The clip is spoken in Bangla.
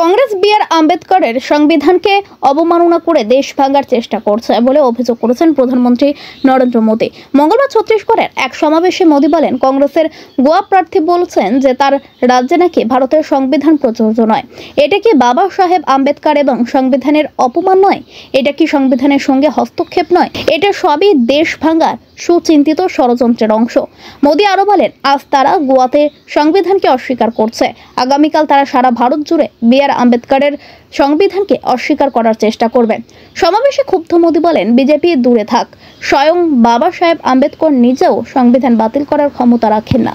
কংগ্রেস বি আর আম্বেদকরের সংবিধানকে অবমাননা করে দেশ ভাঙার চেষ্টা করছে বলে অভিযোগ করেছেন প্রধানমন্ত্রী নরেন্দ্র মোদী মঙ্গলবার ছত্তিশগড়ের এক সমাবেশে মোদী বলেন কংগ্রেসের গোয়া প্রার্থী বলছেন যে তার রাজ্যে নাকি ভারতের সংবিধান প্রযোজ্য নয় এটা কি বাবা সাহেব আম্বেদকর এবং সংবিধানের অপমান নয় এটা কি সংবিধানের সঙ্গে হস্তক্ষেপ নয় এটা সবই দেশ ভাঙার সুচিন্তিত ষড়যন্ত্রের অংশ মোদী আরও বলেন আজ তারা গোয়াতে সংবিধানকে অস্বীকার করছে আগামীকাল তারা সারা ভারত জুড়ে বি আর আম্বেদকরের সংবিধানকে অস্বীকার করার চেষ্টা করবেন সমাবেশে ক্ষুব্ধ মোদী বলেন বিজেপি দূরে থাক স্বয়ং বাবা সাহেব আম্বেদকর নিজেও সংবিধান বাতিল করার ক্ষমতা রাখেন না